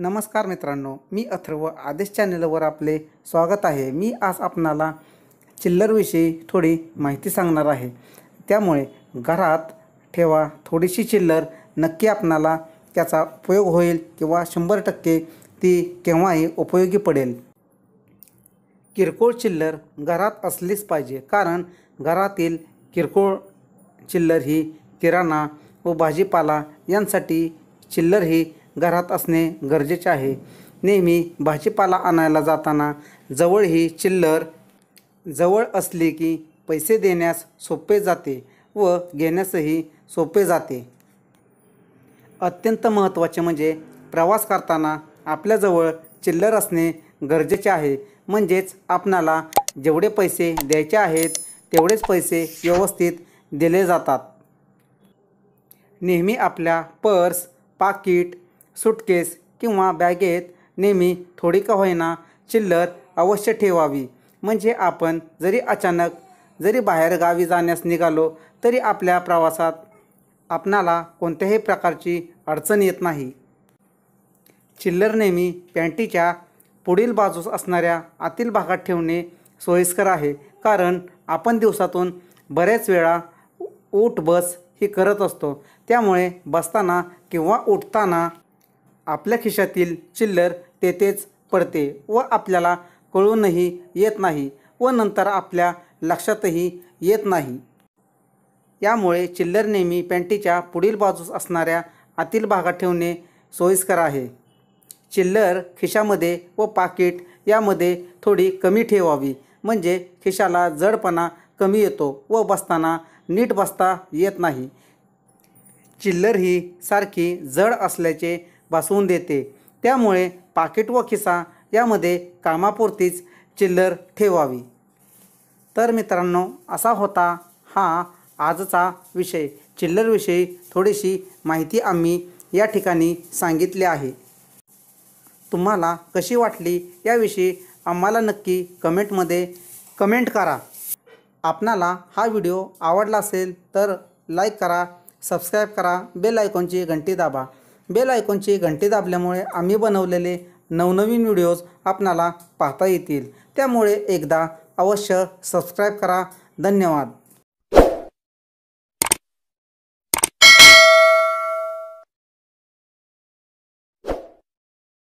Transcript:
नमस्कार मित्रांनो मी अथर्व आदेश चॅनलवर आपले स्वागत आहे मी आज आपणाला चिल्लरविषयी थोडी माहिती सांगणार आहे त्यामुळे घरात ठेवा थोडीशी चिल्लर नक्की आपणाला त्याचा उपयोग होईल किंवा शंभर टक्के ती केव्हाही उपयोगी पडेल किरकोळ चिल्लर घरात असलीच पाहिजे कारण घरातील किरकोळ चिल्लर ही किराणा व भाजीपाला यांसाठी चिल्लर ही घरात असणे गरजेचे आहे नेहमी भाजीपाला आणायला जाताना जवळ ही चिल्लर जवळ असले की पैसे देण्यास सोपे जाते व घेण्यासही सोपे जाते अत्यंत महत्त्वाचे म्हणजे प्रवास करताना आपल्याजवळ चिल्लर असणे गरजेचे आहे म्हणजेच आपणाला जेवढे पैसे द्यायचे आहेत तेवढेच पैसे व्यवस्थित दिले जातात नेहमी आपल्या पर्स पाकिट सुटकेस किंवा बॅगेत नेहमी थोडी का होईना चिल्लर अवश्य ठेवावी म्हणजे आपण जरी अचानक जरी बाहेर गावी जाण्यास निघालो तरी आपल्या प्रवासात आपणाला कोणत्याही प्रकारची अडचण येत नाही चिल्लर नेहमी पॅन्टीच्या पुढील बाजूस असणाऱ्या आतील भागात ठेवणे सोयीस्कर आहे कारण आपण दिवसातून बऱ्याच वेळा उठ बस ही करत असतो त्यामुळे बसताना किंवा उठताना आपल्या खिशातील चिल्लर तेथेच पडते व आपल्याला कळूनही येत नाही व नंतर आपल्या लक्षातही येत नाही यामुळे चिल्लर नेहमी पॅन्टीच्या पुढील बाजूस असणाऱ्या आतील भागात ठेवणे सोयीस्कर आहे चिल्लर खिशामध्ये व पाकिट यामध्ये थोडी कमी ठेवावी म्हणजे खिशाला जडपणा कमी येतो व बसताना नीट बसता येत नाही चिल्लर ही सारखी जड असल्याचे बसवून देते त्यामुळे पाकिट व खिसा यामध्ये कामापुरतीच चिल्लर ठेवावी तर मित्रांनो असा होता हा आजचा विषय चिल्लरविषयी थोडीशी माहिती आम्ही या ठिकाणी सांगितली आहे तुम्हाला कशी वाटली याविषयी आम्हाला नक्की कमेंटमध्ये कमेंट करा आपणाला हा व्हिडिओ आवडला असेल तर लाईक करा सबस्क्राईब करा बेल आयकॉनची घंटी दाबा बेल आयकॉनची घंटी दाबल्यामुळे आम्ही बनवलेले नवनवीन व्हिडिओज आपणाला पाहता येतील त्यामुळे एकदा अवश्य सबस्क्राईब करा धन्यवाद